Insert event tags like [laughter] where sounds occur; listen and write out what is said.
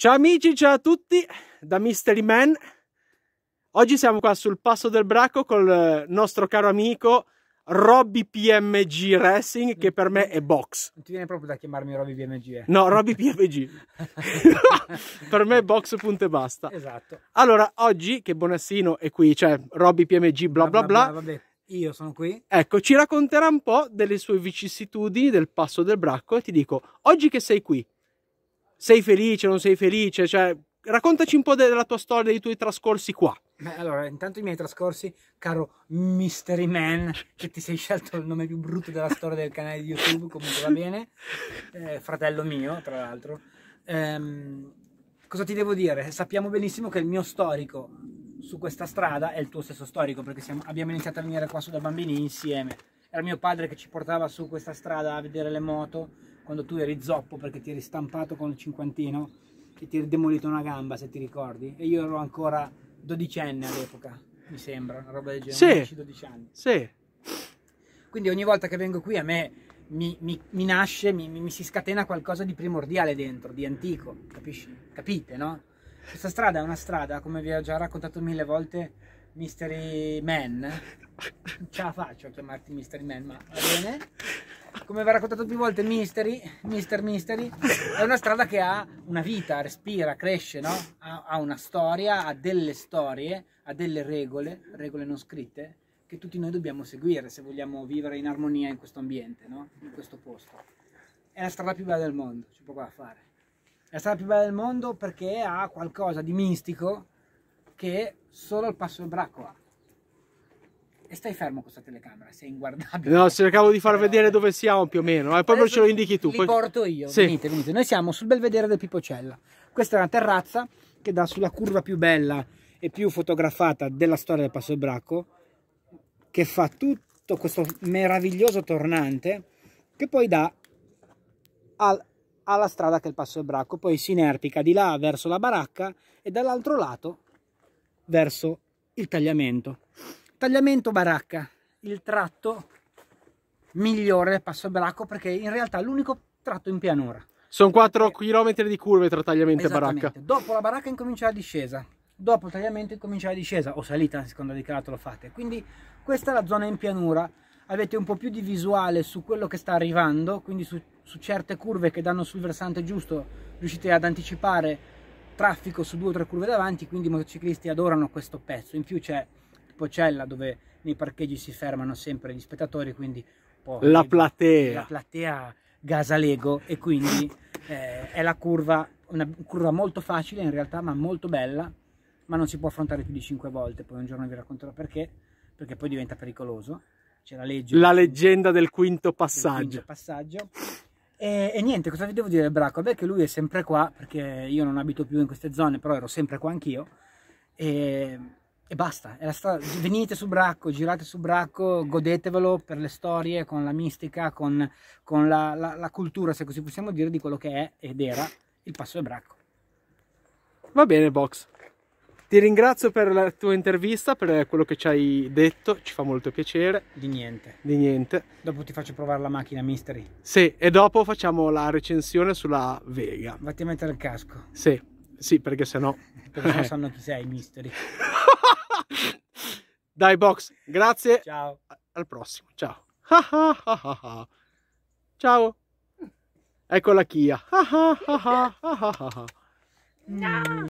Ciao amici, ciao a tutti da Mystery Man. Oggi siamo qua sul passo del bracco col eh, nostro caro amico Robby PMG Racing, che per me è box. Non ti viene proprio da chiamarmi Robby PMG, eh? No, Robby PMG. [laughs] [laughs] per me è box, punto e basta. Esatto. Allora, oggi che Bonassino è qui, cioè Robby PMG, bla bla bla. bla, bla vabbè. Io sono qui. Ecco, ci racconterà un po' delle sue vicissitudini del passo del bracco e ti dico, oggi che sei qui, sei felice, non sei felice, cioè, raccontaci un po' della tua storia, dei tuoi trascorsi qua. Beh, allora, intanto i miei trascorsi, caro Mystery Man, che ti sei scelto il nome più brutto della storia del canale di YouTube, comunque va bene, eh, fratello mio, tra l'altro. Ehm, cosa ti devo dire? Sappiamo benissimo che il mio storico su questa strada è il tuo stesso storico, perché siamo, abbiamo iniziato a venire qua su da bambini insieme. Era mio padre che ci portava su questa strada a vedere le moto, quando tu eri zoppo perché ti eri stampato con il cinquantino e ti eri demolito una gamba, se ti ricordi. E io ero ancora dodicenne all'epoca, mi sembra, una roba del genere, sì. 12 anni. Sì. Quindi ogni volta che vengo qui a me mi, mi, mi nasce, mi, mi, si scatena qualcosa di primordiale dentro, di antico, capisci? Capite, no? Questa strada è una strada, come vi ho già raccontato mille volte, Mystery Man. Non ce la faccio a chiamarti Mystery Man, ma va bene come vi ho raccontato più volte, Mystery, Mister Mystery, è una strada che ha una vita, respira, cresce, no? ha, ha una storia, ha delle storie, ha delle regole, regole non scritte, che tutti noi dobbiamo seguire se vogliamo vivere in armonia in questo ambiente, no? in questo posto. È la strada più bella del mondo, ci poco da fare. È la strada più bella del mondo perché ha qualcosa di mistico che solo il passo del bracco ha. E stai fermo con questa telecamera, sei inguardabile. No, cercavo di far Però... vedere dove siamo più o meno, eh, proprio ce lo indichi tu. Li poi... porto io, sì. venite, venite. Noi siamo sul belvedere del Pipocella. Questa è una terrazza che dà sulla curva più bella e più fotografata della storia del Passo del Bracco, che fa tutto questo meraviglioso tornante che poi dà al, alla strada che è il Passo del Bracco, poi si inerpica di là verso la baracca e dall'altro lato verso il tagliamento. Tagliamento baracca, il tratto migliore del passo bracco perché in realtà è l'unico tratto in pianura. Sono 4 km di curve tra tagliamento e baracca. Dopo la baracca incomincia la discesa, dopo il tagliamento incomincia la discesa o salita a seconda di che lato lo fate. Quindi questa è la zona in pianura, avete un po' più di visuale su quello che sta arrivando, quindi su, su certe curve che danno sul versante giusto riuscite ad anticipare traffico su due o tre curve davanti, quindi i motociclisti adorano questo pezzo. In più c'è Poccella dove nei parcheggi si fermano sempre gli spettatori, quindi la platea. la platea Gasalego e quindi eh, è la curva, una curva molto facile in realtà ma molto bella, ma non si può affrontare più di 5 volte, poi un giorno vi racconterò perché, perché poi diventa pericoloso. C'è la legge. La leggenda del quinto passaggio. Del quinto passaggio. E, e, niente, cosa vi devo dire Bracco? Beh che lui è sempre qua, perché io non abito più in queste zone, però ero sempre qua anch'io. E e basta, stata, venite su Bracco, girate su Bracco, godetevelo per le storie, con la mistica, con, con la, la, la, cultura, se così possiamo dire, di quello che è ed era il passo del Bracco. Va bene Box, ti ringrazio per la tua intervista, per quello che ci hai detto, ci fa molto piacere. Di niente. Di niente. Dopo ti faccio provare la macchina Mystery. Sì, e dopo facciamo la recensione sulla Vega. Vatti a mettere il casco. Sì, sì, perché sennò... perché eh. [laughs] sanno chi sei Mystery. [laughs] Dai Box, grazie. Ciao. Al prossimo, ciao. ciao. Ecco la Kia. no.